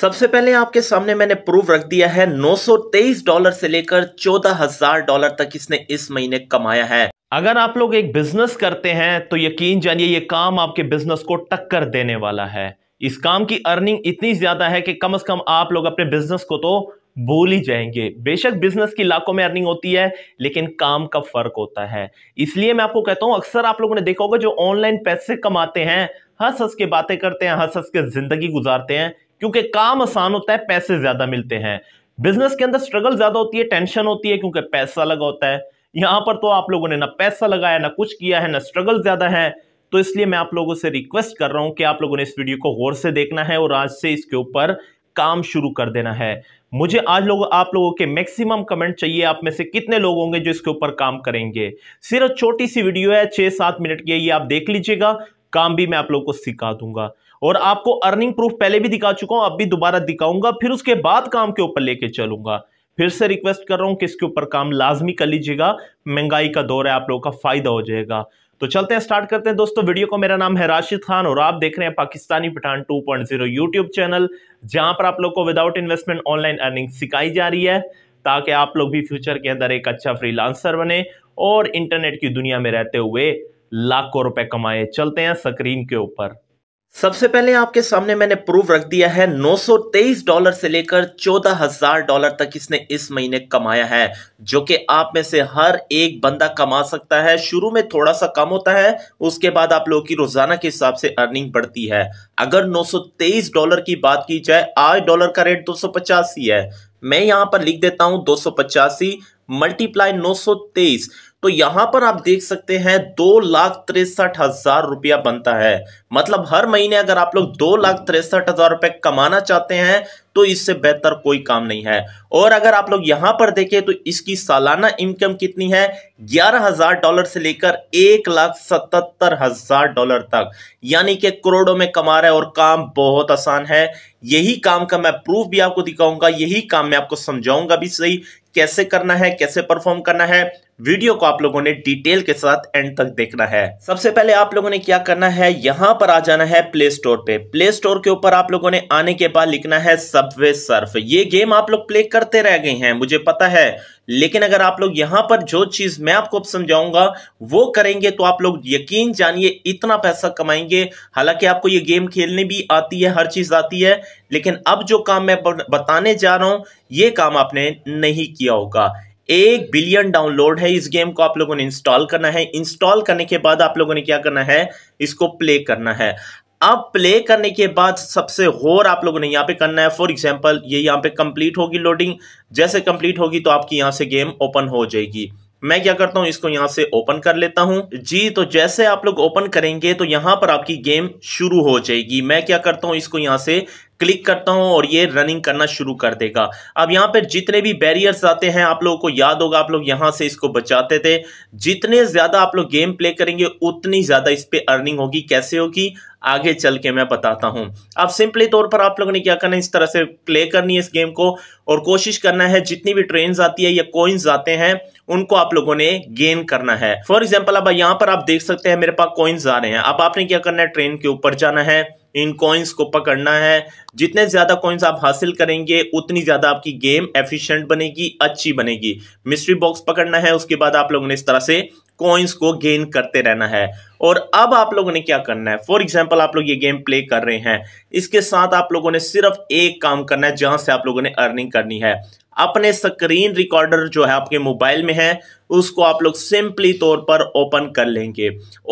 सबसे पहले आपके सामने मैंने प्रूफ रख दिया है 923 डॉलर से लेकर 14,000 डॉलर तक इसने इस महीने कमाया है अगर आप लोग एक बिजनेस करते हैं तो यकीन जानिए ये काम आपके बिजनेस को टक्कर देने वाला है इस काम की अर्निंग इतनी ज्यादा है कि कम से कम आप लोग अपने बिजनेस को तो भूल ही जाएंगे बेशक बिजनेस की लाखों में अर्निंग होती है लेकिन काम का फर्क होता है इसलिए मैं आपको कहता हूं अक्सर आप लोगों ने देखा होगा जो ऑनलाइन पैसे कमाते हैं हंस हंस के बातें करते हैं हंस हंस के जिंदगी गुजारते हैं क्योंकि काम आसान होता है पैसे ज्यादा मिलते हैं बिजनेस के अंदर स्ट्रगल ज्यादा होती है टेंशन होती है क्योंकि पैसा लगा होता है यहां पर तो आप लोगों ने ना पैसा लगाया ना कुछ किया है ना स्ट्रगल ज्यादा है तो इसलिए मैं आप लोगों से रिक्वेस्ट कर रहा हूं कि आप लोगों ने इस वीडियो को गौर से देखना है और आज से इसके ऊपर काम शुरू कर देना है मुझे आज लोग आप लोगों के मैक्सिमम कमेंट चाहिए आप में से कितने लोग होंगे जो इसके ऊपर काम करेंगे सिर्फ छोटी सी वीडियो है छह सात मिनट की है ये आप देख लीजिएगा काम भी मैं आप लोगों को सिखा दूंगा और आपको अर्निंग प्रूफ पहले भी दिखा चुका हूं अब भी दोबारा दिखाऊंगा फिर उसके बाद काम के ऊपर लेके चलूंगा फिर से रिक्वेस्ट कर रहा हूं कि इसके ऊपर काम लाजमी कर लीजिएगा महंगाई का दौर है आप लोगों का फायदा हो जाएगा तो चलते हैं स्टार्ट करते हैं दोस्तों वीडियो को मेरा नाम है राशिद खान और आप देख रहे हैं पाकिस्तानी पठान 2.0 यूट्यूब चैनल जहां पर आप लोग को विदाउट इन्वेस्टमेंट ऑनलाइन अर्निंग सिखाई जा रही है ताकि आप लोग भी फ्यूचर के अंदर एक अच्छा फ्रीलांसर बने और इंटरनेट की दुनिया में रहते हुए लाखों रुपए कमाए चलते हैं स्क्रीन के ऊपर सबसे पहले आपके सामने मैंने प्रूफ रख दिया है 923 डॉलर से लेकर 14,000 डॉलर तक इसने इस महीने कमाया है जो कि आप में से हर एक बंदा कमा सकता है शुरू में थोड़ा सा कम होता है उसके बाद आप लोगों की रोजाना के हिसाब से अर्निंग बढ़ती है अगर 923 डॉलर की बात की जाए आज डॉलर का रेट दो है मैं यहां पर लिख देता हूं दो मल्टीप्लाई नौ तो यहां पर आप देख सकते हैं दो लाख तिरसठ हजार रुपया बनता है मतलब हर महीने अगर आप लोग दो लाख तिरसठ हजार रुपए कमाना चाहते हैं तो इससे बेहतर कोई काम नहीं है और अगर आप लोग यहां पर देखें तो इसकी सालाना इनकम कितनी है ग्यारह हजार डॉलर से लेकर एक लाख सतहत्तर हजार डॉलर तक यानी कि करोड़ों में कमा रहे और काम बहुत आसान है यही काम का मैं प्रूफ भी आपको दिखाऊंगा यही काम मैं आपको समझाऊंगा भी सही कैसे करना है कैसे परफॉर्म करना है वीडियो को आप लोगों ने डिटेल के साथ एंड तक देखना है सबसे पहले आप लोगों ने क्या करना है यहाँ पर आ जाना है प्ले स्टोर पे प्ले स्टोर के ऊपर आप लोगों ने आने के बाद लिखना है सबवे सर्फ ये गेम आप लोग प्ले करते रह गए हैं मुझे पता है लेकिन अगर आप लोग यहां पर जो चीज मैं आपको समझाऊंगा वो करेंगे तो आप लोग यकीन जानिए इतना पैसा कमाएंगे हालांकि आपको ये गेम खेलने भी आती है हर चीज आती है लेकिन अब जो काम मैं बताने जा रहा हूं ये काम आपने नहीं किया होगा एक बिलियन डाउनलोड है इस गेम को आप लोगों ने इंस्टॉल करना है इंस्टॉल करने के बाद आप लोगों ने क्या करना है इसको प्ले करना है अब प्ले करने के बाद सबसे गौर आप लोगों ने यहाँ पे करना है फॉर एग्जाम्पल ये यहाँ पे कंप्लीट होगी लोडिंग जैसे कंप्लीट होगी तो आपकी यहाँ से गेम ओपन हो जाएगी मैं क्या करता हूं इसको यहां से ओपन कर लेता हूं जी तो जैसे आप लोग ओपन करेंगे तो यहां पर आपकी गेम शुरू हो जाएगी मैं क्या करता हूं इसको यहां से क्लिक करता हूं और ये रनिंग करना शुरू कर देगा अब यहां पर जितने भी बैरियर्स आते हैं आप लोगों को याद होगा आप लोग यहां से इसको बचाते थे जितने ज़्यादा आप लोग गेम प्ले करेंगे उतनी ज़्यादा इस पर अर्निंग होगी कैसे होगी आगे चल के मैं बताता हूं अब सिंपली तौर पर आप लोगों ने क्या करना है इस तरह से प्ले करनी है इस गेम को और कोशिश करना है जितनी भी ट्रेन आती है या कॉइन्स आते हैं उनको आप लोगों ने गेन करना है फॉर एग्जाम्पल अब यहाँ पर आप देख सकते हैं मेरे पास कॉइन्स आ रहे हैं अब आपने क्या करना है ट्रेन के ऊपर जाना है इन कॉइन्स को पकड़ना है जितने ज़्यादा कॉइन्स आप हासिल करेंगे उतनी ज़्यादा आपकी गेम एफिशिएंट बनेगी अच्छी बनेगी मिस्ट्री बॉक्स पकड़ना है उसके बाद आप लोगों ने इस तरह से कॉइन्स को गेन करते रहना है और अब आप लोगों ने क्या करना है फॉर एग्जाम्पल आप लोग ये गेम प्ले कर रहे हैं इसके साथ आप लोगों ने सिर्फ एक काम करना है जहां से आप लोगों ने अर्निंग करनी है अपने स्क्रीन रिकॉर्डर जो है आपके मोबाइल में है उसको आप लोग सिंपली तौर पर ओपन कर लेंगे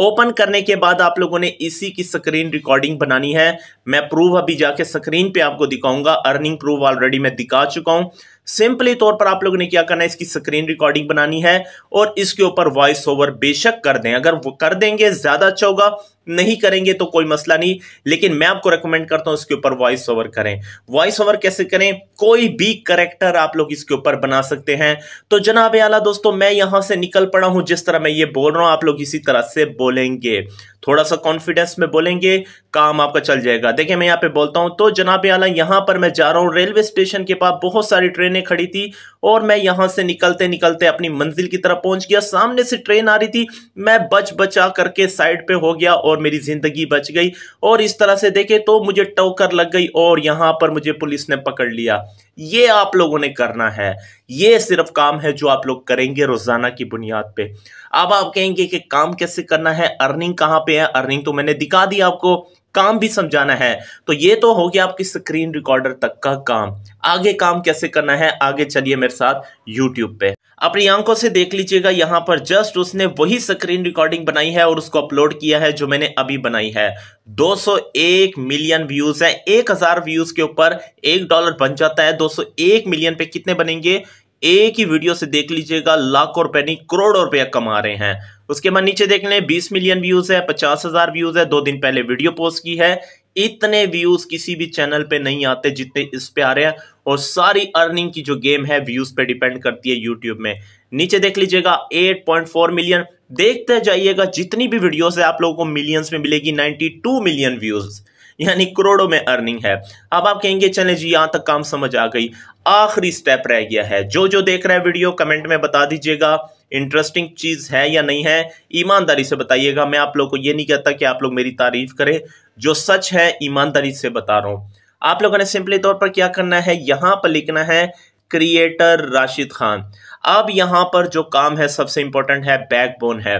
ओपन करने के बाद आप लोगों ने इसी की स्क्रीन रिकॉर्डिंग बनानी है मैं प्रूफ अभी जाके स्क्रीन पे आपको दिखाऊंगा अर्निंग प्रूफ ऑलरेडी मैं दिखा चुका हूं सिंपली तौर पर आप लोगों ने क्या करना है इसकी स्क्रीन रिकॉर्डिंग बनानी है और इसके ऊपर वॉइस ओवर बेशक कर दें अगर वो कर देंगे ज्यादा अच्छा होगा नहीं करेंगे तो कोई मसला नहीं लेकिन मैं आपको रेकमेंड करता हूं इसके ऊपर वॉइस ओवर करें वॉइस ओवर कैसे करें कोई भी करेक्टर आप लोग इसके ऊपर बना सकते हैं तो जनाब आला दोस्तों मैं यहां से निकल पड़ा हूं जिस तरह मैं ये बोल रहा हूं आप लोग इसी तरह से बोलेंगे थोड़ा सा कॉन्फिडेंस में बोलेंगे काम आपका चल जाएगा देखिए मैं यहां पे बोलता हूं तो जनाब आला यहां पर मैं जा रहा हूं रेलवे स्टेशन के पास बहुत सारी ट्रेन ने खड़ी थी और मैं यहां से निकलते निकलते अपनी मंजिल की तरफ पहुंच गया सामने से ट्रेन आ रही थी मैं बच बचा करके साइड पे हो गया और मेरी जिंदगी बच गई और इस तरह से देखे तो मुझे टोकर लग गई और यहां पर मुझे पुलिस ने पकड़ लिया ये आप लोगों ने करना है ये सिर्फ काम है जो आप लोग करेंगे रोजाना की बुनियाद पे अब आप कहेंगे कि काम कैसे करना है अर्निंग कहाँ पे है अर्निंग तो मैंने दिखा दी आपको काम भी समझाना है तो ये तो हो गया आपकी स्क्रीन रिकॉर्डर तक का काम आगे काम कैसे करना है आगे चलिए मेरे साथ यूट्यूब पे अपनी आंखों से देख लीजिएगा यहाँ पर जस्ट उसने वही स्क्रीन रिकॉर्डिंग बनाई है और उसको अपलोड किया है जो मैंने अभी बनाई है 201 मिलियन व्यूज है 1000 व्यूज के ऊपर एक डॉलर बन जाता है 201 मिलियन पे कितने बनेंगे एक ही वीडियो से देख लीजिएगा लाखों रुपए नहीं करोड़ों रुपया कमा रहे हैं उसके बाद नीचे देख लें 20 मिलियन व्यूज है पचास व्यूज है दो दिन पहले वीडियो पोस्ट की है इतने व्यूज किसी भी चैनल पे नहीं आते जितने इस पे आ रहे हैं और सारी अर्निंग की जो गेम है व्यूज पे डिपेंड करती है यूट्यूब में नीचे देख लीजिएगा 8.4 मिलियन देखते जाइएगा जितनी भी वीडियोस है आप लोगों को मिलियंस में मिलेगी 92 मिलियन व्यूज यानी करोड़ों में अर्निंग है अब आप कहेंगे चले जी यहां तक काम समझ आ गई आखिरी स्टेप रह गया है जो जो देख रहा है वीडियो कमेंट में बता दीजिएगा इंटरेस्टिंग चीज़ है या नहीं है ईमानदारी से बताइएगा मैं आप लोग को ये नहीं कहता कि आप लोग मेरी तारीफ करें जो सच है ईमानदारी से बता रहा हूं आप लोगों ने सिंपली तौर पर क्या करना है यहां पर लिखना है क्रिएटर राशिद खान अब यहां पर जो काम है सबसे इंपॉर्टेंट है बैकबोन है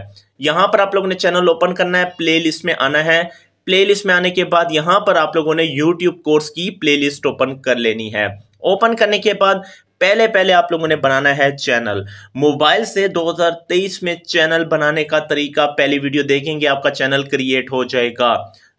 यहां पर आप लोगों ने चैनल ओपन करना है प्ले में आना है प्ले में आने के बाद यहां पर आप लोगों ने यूट्यूब कोर्स की प्ले ओपन कर लेनी है ओपन करने के बाद पहले पहले आप लोगों ने बनाना है चैनल मोबाइल से 2023 में चैनल बनाने का तरीका पहली वीडियो देखेंगे आपका चैनल क्रिएट हो जाएगा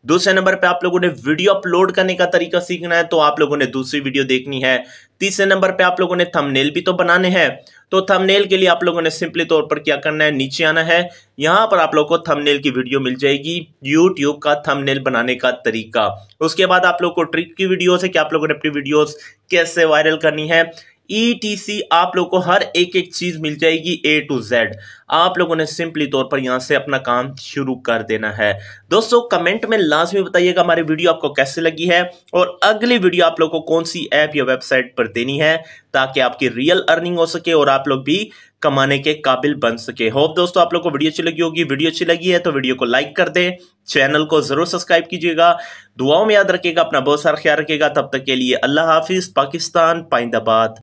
दूसरे नंबर पे आप लोगों ने वीडियो अपलोड करने का तरीका सीखना है तो आप लोगों ने दूसरी वीडियो देखनी है तीसरे नंबर पे आप लोगों ने थंबनेल भी तो बनाने हैं तो थंबनेल के लिए आप लोगों ने सिंपली तौर पर क्या करना है नीचे आना है यहां पर आप लोगों को थंबनेल की वीडियो मिल जाएगी यूट्यूब का थंबनेल बनाने का तरीका उसके बाद आप लोग को ट्रिक की वीडियो है कि आप लोगों ने अपनी वीडियो कैसे वायरल करनी है ईटीसी e आप लोग को हर एक एक चीज़ मिल जाएगी ए टू जेड आप लोगों ने सिंपली तौर पर यहाँ से अपना काम शुरू कर देना है दोस्तों कमेंट में लाजमी बताइएगा हमारी वीडियो आपको कैसे लगी है और अगली वीडियो आप लोग को कौन सी ऐप या वेबसाइट पर देनी है ताकि आपकी रियल अर्निंग हो सके और आप लोग भी कमाने के काबिल बन सके होप दोस्तों आप लोग को वीडियो अच्छी लगी होगी वीडियो अच्छी लगी है तो वीडियो को लाइक कर दे चैनल को जरूर सब्सक्राइब कीजिएगा दुआओं में याद रखिएगा अपना बहुत सारा ख्याल रखिएगा तब तक के लिए अल्लाह हाफिज पाकिस्तान पाइंदाबाद